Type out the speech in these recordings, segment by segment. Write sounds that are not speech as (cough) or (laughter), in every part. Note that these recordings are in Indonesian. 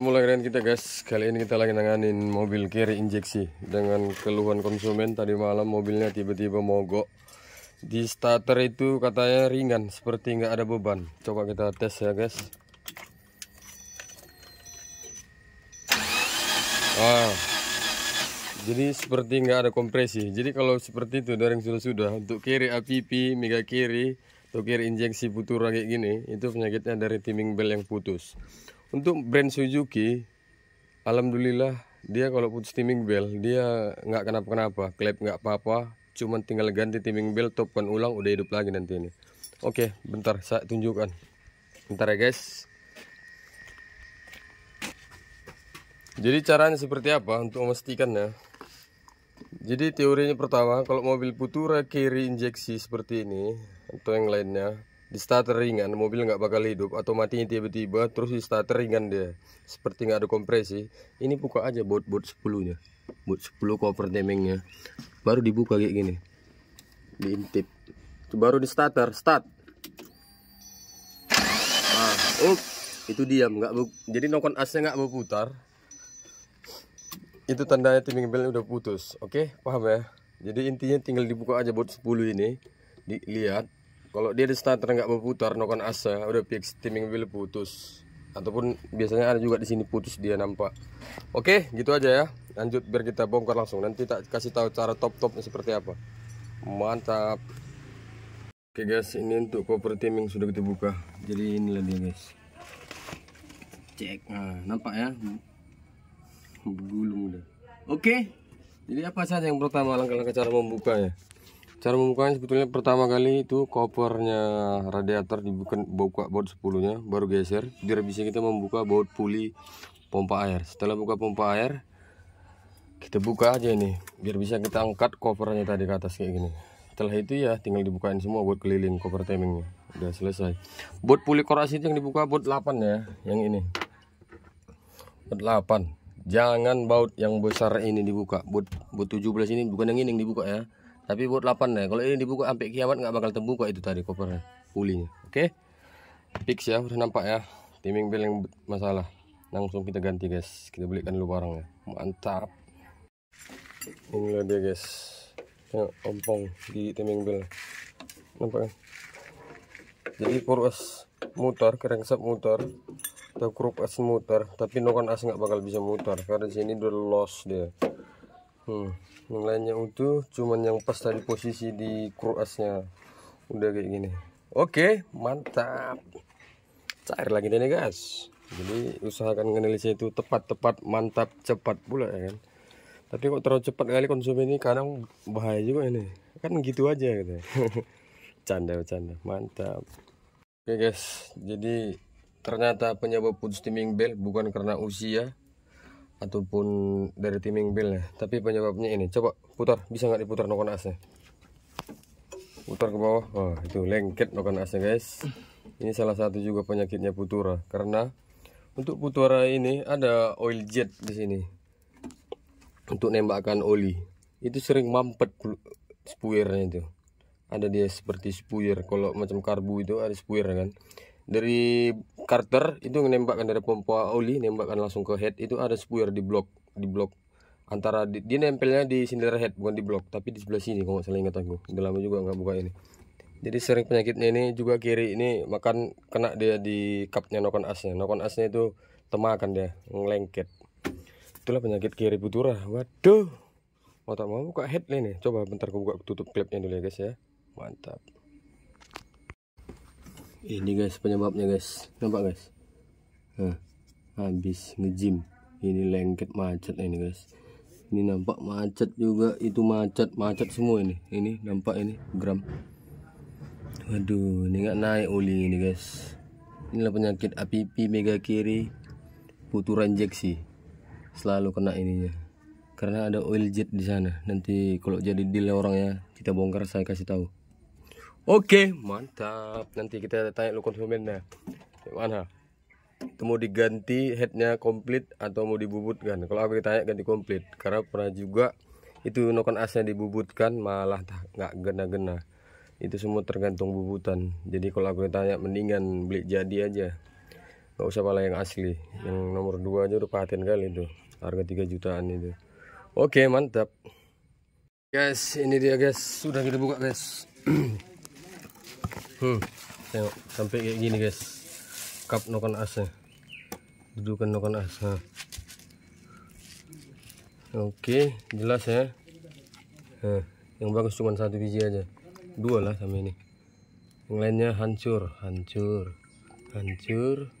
Mulai keren kita guys, kali ini kita lagi nanganin mobil carry injeksi Dengan keluhan konsumen tadi malam mobilnya tiba-tiba mogok Di starter itu katanya ringan, seperti nggak ada beban Coba kita tes ya guys ah, Jadi seperti nggak ada kompresi Jadi kalau seperti itu yang sudah-sudah Untuk kiri APP, mega kiri tokir injeksi putura kayak gini itu penyakitnya dari timing belt yang putus untuk brand Suzuki alhamdulillah dia kalau putus timing belt dia nggak kenapa-kenapa klep nggak apa-apa cuman tinggal ganti timing belt, topkan ulang udah hidup lagi nanti ini oke bentar saya tunjukkan bentar ya guys jadi caranya seperti apa untuk memastikan ya jadi teorinya pertama kalau mobil putura carry injeksi seperti ini atau yang lainnya di starter ringan mobil nggak bakal hidup atau matinya tiba-tiba terus di starter ringan dia seperti nggak ada kompresi ini buka aja buat buat 10 nya buat 10 cover demengnya baru dibuka kayak gini diintip baru di starter start nah, up, itu diam nggak jadi nokon asnya nggak berputar itu tandanya timing belt udah putus oke okay? paham ya jadi intinya tinggal dibuka aja buat sepuluh ini dilihat kalau dia di starter nggak berputar nokon asa udah fix timing wheel putus ataupun biasanya ada juga di sini putus dia nampak oke gitu aja ya lanjut biar kita bongkar langsung nanti tak kasih tahu cara top topnya seperti apa mantap oke guys ini untuk cover timing sudah kita buka jadi inilah dia guys cek nah nampak ya bergulung udah oke jadi apa saja yang pertama langkah-langkah cara membukanya cara membukanya sebetulnya pertama kali itu kopernya radiator dibuka buka baut sepuluhnya baru geser biar bisa kita membuka baut puli pompa air setelah buka pompa air kita buka aja ini biar bisa kita angkat kopernya tadi ke atas kayak gini setelah itu ya tinggal dibukain semua buat keliling koper timingnya udah selesai buat puli korasi itu yang dibuka buat 8 ya yang ini buat 8 jangan baut yang besar ini dibuka buat buat 17 ini bukan yang ini yang dibuka ya tapi buat 8 deh ya. kalau ini dibuka sampai kiamat nggak bakal terbuka itu tadi kopernya pulinya oke okay? fix ya udah nampak ya timing bel yang masalah langsung kita ganti guys kita belikan dulu barangnya mantap inilah dia guys tengok ompong di timing bel nampak ya jadi kurus muter kerengsap motor atau krup as motor tapi nokan as nggak bakal bisa motor karena sini udah lost dia hmm. yang lainnya utuh cuman yang pas tadi posisi di kruasnya udah kayak gini oke mantap cair lagi deh nih guys jadi usahakan analisa itu tepat-tepat mantap cepat pula ya kan tapi kok terlalu cepat kali konsumen ini kadang bahaya juga ini kan gitu aja gitu (laughs) canda canda mantap oke guys jadi ternyata penyebab putus timing bel bukan karena usia ataupun dari timing ya tapi penyebabnya ini coba putar bisa nggak diputar noken asnya putar ke bawah oh, itu lengket noken asnya guys ini salah satu juga penyakitnya putura karena untuk putura ini ada oil jet di sini untuk nembakkan oli itu sering mampet spuirnya itu ada dia seperti spuir kalau macam karbu itu ada spuir kan dari Carter itu menembakkan dari pompa oli nembakkan langsung ke head itu ada spuyer di blok di blok antara di, dia nempelnya di sinder head bukan di blok tapi di sebelah sini kalau nggak salah ingat aku udah lama juga nggak buka ini jadi sering penyakitnya ini juga kiri ini makan kena dia di cupnya nokon asnya nokon asnya itu temakan dia ngelengket itulah penyakit kiri putura waduh mau tak mau buka head ini coba bentar aku buka tutup klipnya dulu ya guys ya mantap ini eh, guys penyebabnya guys nampak guys nah, habis ngejim ini lengket macet ini guys ini nampak macet juga itu macet macet semua ini ini nampak ini gram waduh ini nggak naik oli ini guys inilah penyakit APP mega kiri puturan injeksi selalu kena ininya karena ada oil jet di sana nanti kalau jadi deal ya kita bongkar saya kasih tahu Oke, mantap. Nanti kita tanya lu konsumennya. Mana? Itu mau diganti headnya komplit atau mau dibubutkan? Kalau aku ditanya ganti komplit, karena pernah juga itu noken asnya dibubutkan malah nggak gena-gena. Itu semua tergantung bubutan. Jadi kalau aku ditanya mendingan beli jadi aja. Gak usah pala yang asli. Yang nomor 2 aja udah paten kali itu. Harga 3 jutaan itu. Oke, mantap. Guys, ini dia guys. Sudah kita buka guys. (clears throat) hmm tengok sampai kayak gini guys cup nokan asnya eh. dudukan nokan as Ha. Oke, jelas ya. Nah, yang bagus cuma satu biji aja. Dua lah sama ini. Yang lainnya hancur, hancur, hancur,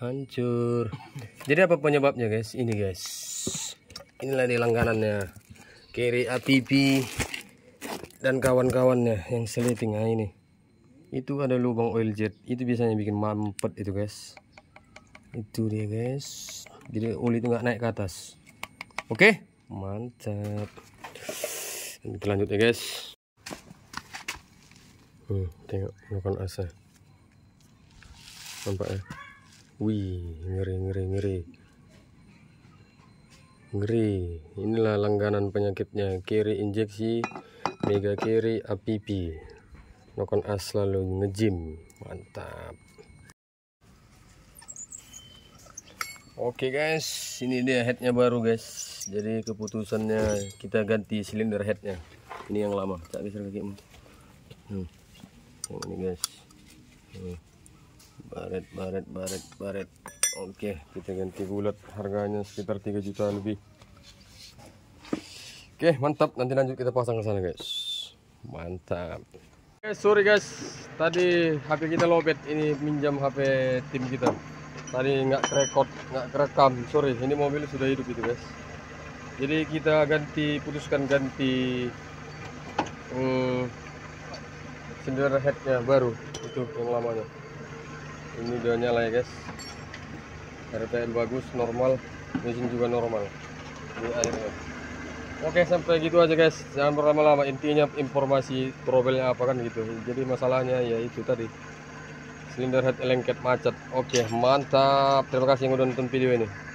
hancur. Jadi apa penyebabnya guys? Ini guys. Inilah di langganannya. Kiri APP dan kawan-kawannya yang seliting nah ini itu ada lubang oil jet itu biasanya bikin mampet itu guys itu dia guys jadi oli itu nggak naik ke atas oke okay? mantap kita lanjut ya guys hmm, tengok melakukan asa nampak ya? wih ngeri ngeri ngeri ngeri inilah langganan penyakitnya kiri injeksi mega kiri APP Nokon as lalu ngejim. Mantap. Oke okay guys, ini dia headnya baru guys. Jadi keputusannya kita ganti silinder headnya. Ini yang lama, tak bisa lagi. Hmm. ini guys. Hmm. Baret, baret, baret, baret. Oke, okay, kita ganti bulat. Harganya sekitar 3 juta lebih. Oke, okay, mantap. Nanti lanjut kita pasang ke sana guys. Mantap. Guys, sorry guys, tadi HP kita lobet. Ini minjam HP tim kita. Tadi nggak rekod, nggak kerekam. Sorry, ini mobil sudah hidup itu guys. Jadi kita ganti, putuskan ganti hmm, headnya baru itu yang lamanya. Ini udah nyala ya guys. RPM bagus, normal, mesin juga normal. Ini airnya. Oke sampai gitu aja guys jangan berlama-lama intinya informasi trouble apa kan gitu jadi masalahnya ya itu tadi silinder head lengket macet oke mantap terima kasih yang udah nonton video ini